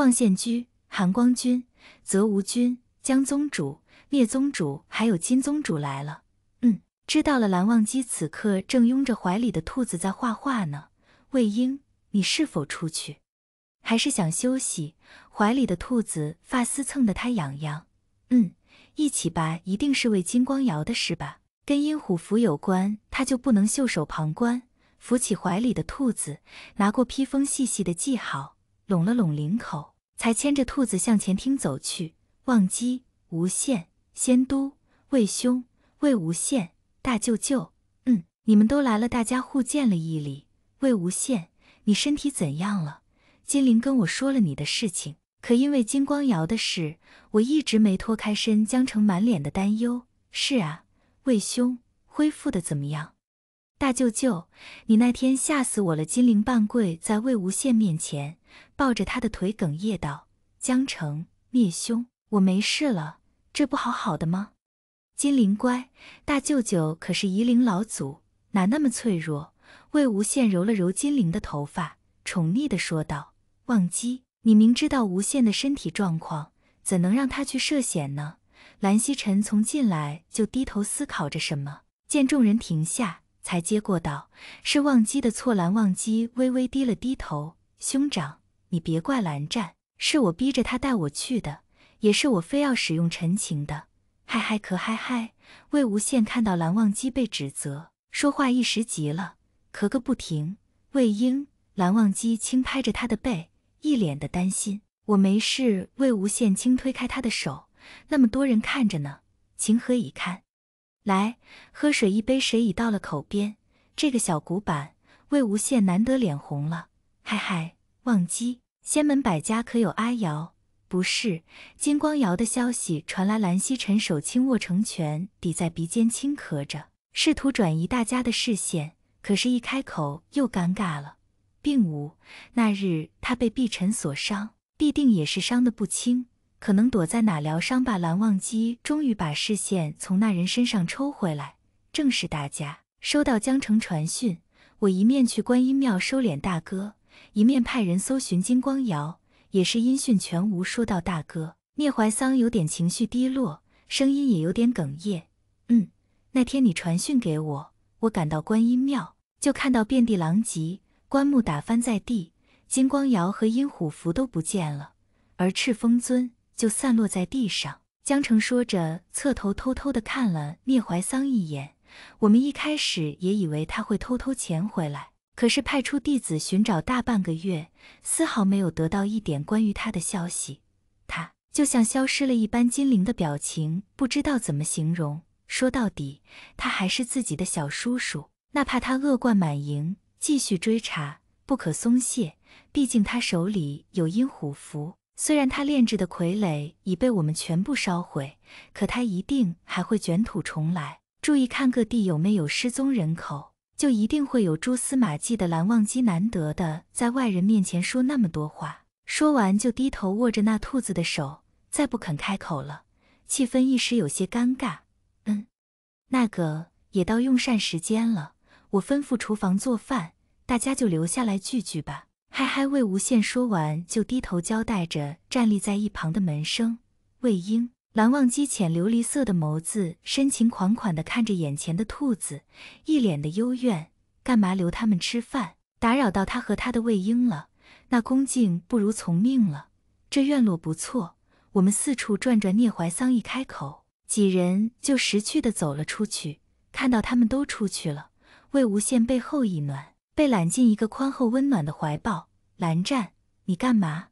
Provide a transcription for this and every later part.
望献居、含光君、泽无君、江宗主、灭宗主，还有金宗主来了。嗯，知道了。蓝忘机此刻正拥着怀里的兔子在画画呢。魏婴，你是否出去？还是想休息？怀里的兔子发丝蹭得他痒痒。嗯，一起吧。一定是为金光瑶的事吧？跟阴虎符有关，他就不能袖手旁观。扶起怀里的兔子，拿过披风，细细的系好，拢了拢领口。才牵着兔子向前厅走去。忘机、无羡、仙都、魏兄、魏无羡、大舅舅，嗯，你们都来了，大家互见了一礼。魏无羡，你身体怎样了？金灵跟我说了你的事情，可因为金光瑶的事，我一直没脱开身。江澄满脸的担忧。是啊，魏兄，恢复的怎么样？大舅舅，你那天吓死我了！金陵半跪在魏无羡面前。抱着他的腿哽咽道：“江城聂兄，我没事了，这不好好的吗？”金陵乖，大舅舅可是夷陵老祖，哪那么脆弱？魏无羡揉了揉金陵的头发，宠溺地说道：“忘机，你明知道无羡的身体状况，怎能让他去涉险呢？”蓝曦臣从进来就低头思考着什么，见众人停下，才接过道：“是忘机的错。”蓝忘机微微低了低头，兄长。你别怪蓝湛，是我逼着他带我去的，也是我非要使用陈情的。嗨嗨咳嗨嗨，魏无羡看到蓝忘机被指责，说话一时急了，咳个不停。魏婴，蓝忘机轻拍着他的背，一脸的担心。我没事。魏无羡轻推开他的手，那么多人看着呢，情何以堪？来，喝水，一杯水已到了口边。这个小古板，魏无羡难得脸红了。嗨嗨。忘机，仙门百家可有阿瑶？不是金光瑶的消息传来，蓝曦臣手轻握成拳，抵在鼻尖轻咳着，试图转移大家的视线。可是，一开口又尴尬了，并无。那日他被碧尘所伤，必定也是伤得不轻，可能躲在哪疗伤吧。蓝忘机终于把视线从那人身上抽回来，正是大家。收到江城传讯，我一面去观音庙收敛大哥。一面派人搜寻金光瑶，也是音讯全无。说到大哥聂怀桑，有点情绪低落，声音也有点哽咽。嗯，那天你传讯给我，我赶到观音庙，就看到遍地狼藉，棺木打翻在地，金光瑶和阴虎符都不见了，而赤峰尊就散落在地上。江澄说着，侧头偷偷地看了聂怀桑一眼。我们一开始也以为他会偷偷潜回来。可是派出弟子寻找大半个月，丝毫没有得到一点关于他的消息。他就像消失了一般。金灵的表情不知道怎么形容。说到底，他还是自己的小叔叔，哪怕他恶贯满盈，继续追查不可松懈。毕竟他手里有阴虎符，虽然他炼制的傀儡已被我们全部烧毁，可他一定还会卷土重来。注意看各地有没有失踪人口。就一定会有蛛丝马迹的。蓝忘机难得的在外人面前说那么多话，说完就低头握着那兔子的手，再不肯开口了。气氛一时有些尴尬。嗯，那个也到用膳时间了，我吩咐厨房做饭，大家就留下来聚聚吧。嗨嗨，魏无羡说完就低头交代着站立在一旁的门生魏婴。蓝忘机浅琉璃色的眸子深情款款地看着眼前的兔子，一脸的幽怨。干嘛留他们吃饭？打扰到他和他的魏婴了？那恭敬不如从命了。这院落不错，我们四处转转。聂怀桑一开口，几人就识趣地走了出去。看到他们都出去了，魏无羡背后一暖，被揽进一个宽厚温暖的怀抱。蓝湛，你干嘛？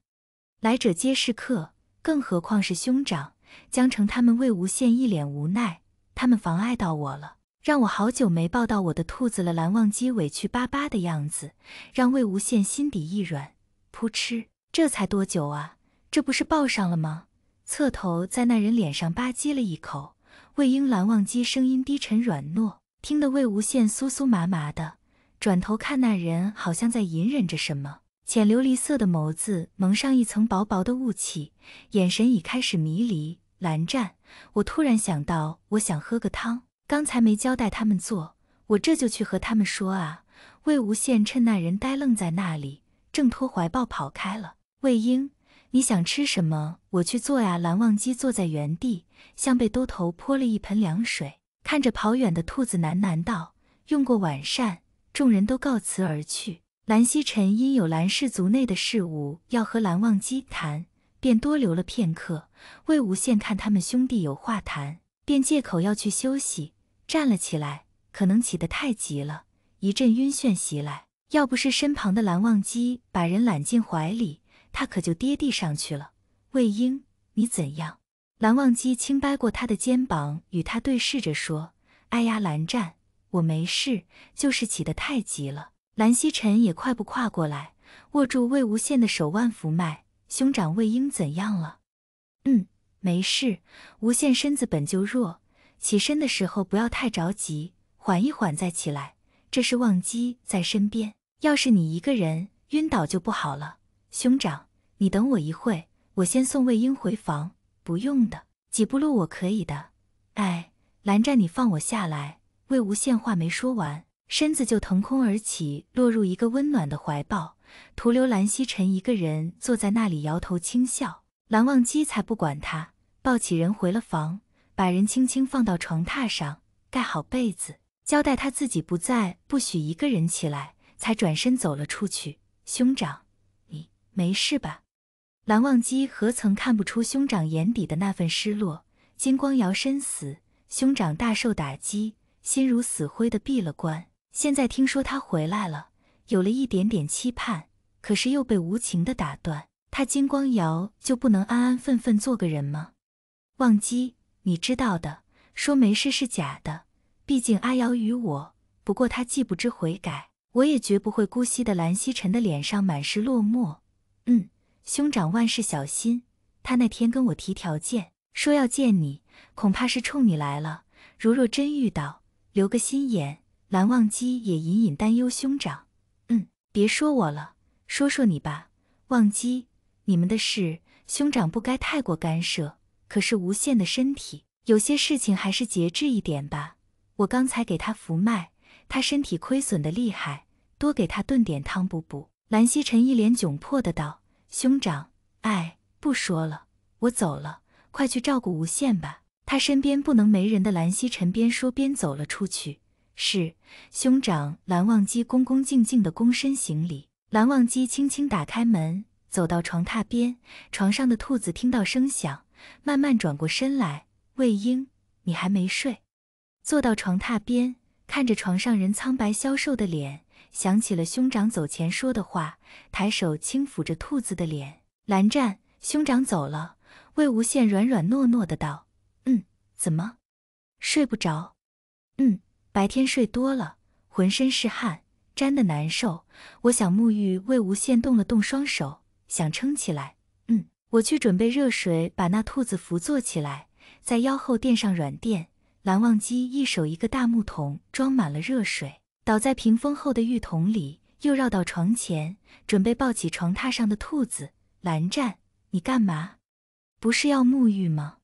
来者皆是客，更何况是兄长。江澄他们，魏无羡一脸无奈，他们妨碍到我了，让我好久没抱到我的兔子了。蓝忘机委屈巴巴的样子，让魏无羡心底一软，噗嗤，这才多久啊，这不是抱上了吗？侧头在那人脸上吧唧了一口，魏婴蓝忘机声音低沉软糯，听得魏无羡酥酥麻麻的。转头看那人，好像在隐忍着什么。浅琉璃色的眸子蒙上一层薄薄的雾气，眼神已开始迷离。蓝湛，我突然想到，我想喝个汤，刚才没交代他们做，我这就去和他们说啊。魏无羡趁那人呆愣在那里，挣脱怀抱跑开了。魏婴，你想吃什么，我去做呀。蓝忘机坐在原地，像被兜头泼了一盆凉水，看着跑远的兔子，喃喃道：“用过晚膳，众人都告辞而去。”蓝曦臣因有蓝氏族内的事务要和蓝忘机谈，便多留了片刻。魏无羡看他们兄弟有话谈，便借口要去休息，站了起来。可能起得太急了，一阵晕眩袭来，要不是身旁的蓝忘机把人揽进怀里，他可就跌地上去了。魏婴，你怎样？蓝忘机轻掰过他的肩膀，与他对视着说：“哎呀，蓝湛，我没事，就是起得太急了。”蓝曦臣也快步跨过来，握住魏无羡的手腕，扶脉。兄长魏婴怎样了？嗯，没事。无羡身子本就弱，起身的时候不要太着急，缓一缓再起来。这是忘机在身边，要是你一个人晕倒就不好了。兄长，你等我一会，我先送魏婴回房。不用的，几步路我可以的。哎，蓝湛，你放我下来。魏无羡话没说完。身子就腾空而起，落入一个温暖的怀抱，徒留蓝曦臣一个人坐在那里摇头轻笑。蓝忘机才不管他，抱起人回了房，把人轻轻放到床榻上，盖好被子，交代他自己不在，不许一个人起来，才转身走了出去。兄长，你没事吧？蓝忘机何曾看不出兄长眼底的那份失落？金光瑶身死，兄长大受打击，心如死灰的闭了关。现在听说他回来了，有了一点点期盼，可是又被无情的打断。他金光瑶就不能安安分分做个人吗？忘机，你知道的，说没事是假的。毕竟阿瑶与我，不过他既不知悔改，我也绝不会姑息的。蓝曦臣的脸上满是落寞。嗯，兄长万事小心。他那天跟我提条件，说要见你，恐怕是冲你来了。如若真遇到，留个心眼。蓝忘机也隐隐担忧兄长。嗯，别说我了，说说你吧，忘机。你们的事，兄长不该太过干涉。可是无限的身体，有些事情还是节制一点吧。我刚才给他服脉，他身体亏损的厉害，多给他炖点汤补补。蓝曦臣一脸窘迫的道：“兄长，哎，不说了，我走了，快去照顾无限吧，他身边不能没人的。”蓝曦臣边说边走了出去。是，兄长蓝忘机恭恭敬敬地躬身行礼。蓝忘机轻轻打开门，走到床榻边。床上的兔子听到声响，慢慢转过身来。魏婴，你还没睡？坐到床榻边，看着床上人苍白消瘦的脸，想起了兄长走前说的话，抬手轻抚着兔子的脸。蓝湛，兄长走了。魏无羡软软糯糯的道：“嗯，怎么，睡不着？”“嗯。”白天睡多了，浑身是汗，粘得难受。我想沐浴。魏无羡动了动双手，想撑起来。嗯，我去准备热水，把那兔子扶坐起来，在腰后垫上软垫。蓝忘机一手一个大木桶，装满了热水，倒在屏风后的浴桶里，又绕到床前，准备抱起床榻上的兔子。蓝湛，你干嘛？不是要沐浴吗？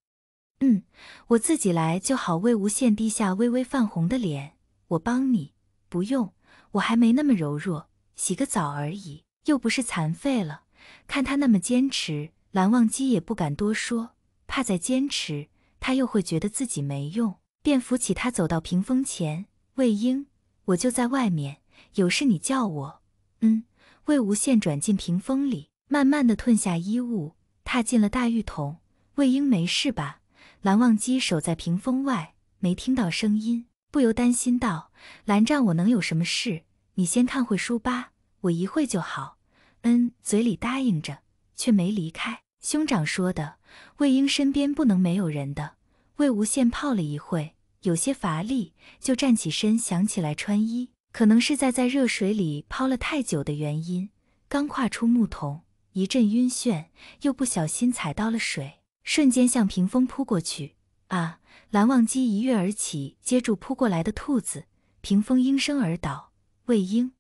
嗯，我自己来就好。魏无羡低下微微泛红的脸，我帮你，不用，我还没那么柔弱，洗个澡而已，又不是残废了。看他那么坚持，蓝忘机也不敢多说，怕再坚持他又会觉得自己没用，便扶起他走到屏风前。魏婴，我就在外面，有事你叫我。嗯。魏无羡转进屏风里，慢慢的褪下衣物，踏进了大浴桶。魏婴没事吧？蓝忘机守在屏风外，没听到声音，不由担心道：“蓝湛，我能有什么事？你先看会书吧，我一会就好。”嗯，嘴里答应着，却没离开。兄长说的，魏婴身边不能没有人的。魏无羡泡了一会，有些乏力，就站起身，想起来穿衣。可能是在在热水里泡了太久的原因，刚跨出木桶，一阵晕眩，又不小心踩到了水。瞬间向屏风扑过去！啊！蓝忘机一跃而起，接住扑过来的兔子，屏风应声而倒。魏婴，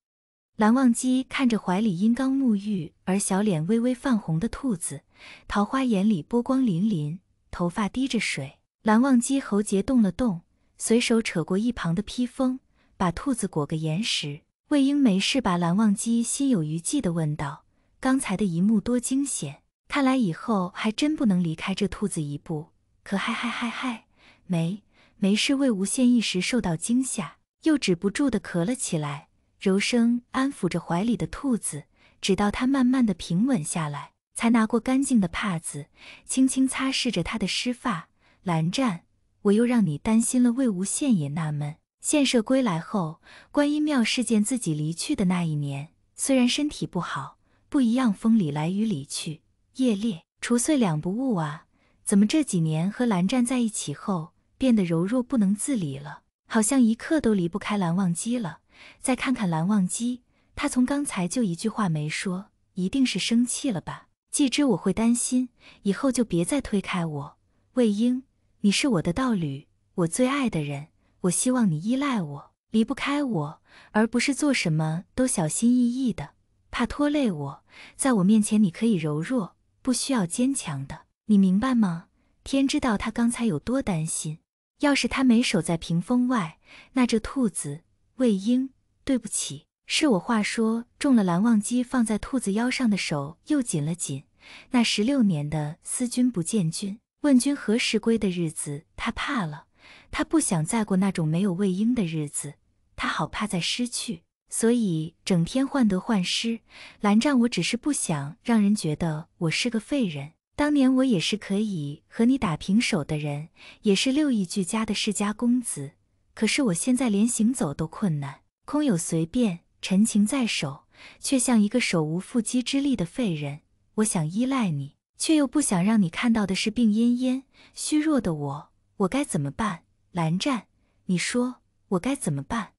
蓝忘机看着怀里因刚沐浴而小脸微微泛红的兔子，桃花眼里波光粼粼，头发滴着水。蓝忘机喉结动了动，随手扯过一旁的披风，把兔子裹个严实。魏婴没事吧？蓝忘机心有余悸地问道。刚才的一幕多惊险！看来以后还真不能离开这兔子一步。可嗨嗨嗨嗨，没没事。魏无羡一时受到惊吓，又止不住的咳了起来，柔声安抚着怀里的兔子，直到他慢慢的平稳下来，才拿过干净的帕子，轻轻擦拭着他的湿发。蓝湛，我又让你担心了。魏无羡也纳闷，献社归来后，观音庙事件自己离去的那一年，虽然身体不好，不一样风里来雨里去。叶烈，除岁两不误啊！怎么这几年和蓝湛在一起后，变得柔弱不能自理了？好像一刻都离不开蓝忘机了。再看看蓝忘机，他从刚才就一句话没说，一定是生气了吧？既知我会担心，以后就别再推开我。魏婴，你是我的道侣，我最爱的人，我希望你依赖我，离不开我，而不是做什么都小心翼翼的，怕拖累我。在我面前，你可以柔弱。不需要坚强的，你明白吗？天知道他刚才有多担心。要是他没守在屏风外，那这兔子魏婴，对不起，是我话说中了。蓝忘机放在兔子腰上的手又紧了紧。那十六年的思君不见君，问君何时归的日子，他怕了。他不想再过那种没有魏婴的日子。他好怕再失去。所以整天患得患失，蓝湛，我只是不想让人觉得我是个废人。当年我也是可以和你打平手的人，也是六艺俱佳的世家公子。可是我现在连行走都困难，空有随便陈情在手，却像一个手无缚鸡之力的废人。我想依赖你，却又不想让你看到的是病恹恹、虚弱的我。我该怎么办，蓝湛？你说我该怎么办？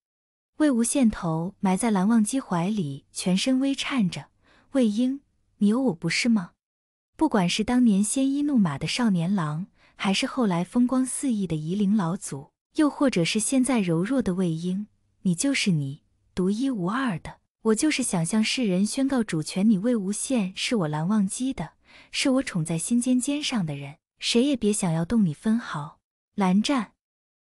魏无羡头埋在蓝忘机怀里，全身微颤着。魏婴，你有我不是吗？不管是当年鲜衣怒马的少年郎，还是后来风光四溢的夷陵老祖，又或者是现在柔弱的魏婴，你就是你，独一无二的。我就是想向世人宣告主权，你魏无羡是我蓝忘机的，是我宠在心尖尖上的人，谁也别想要动你分毫。蓝湛。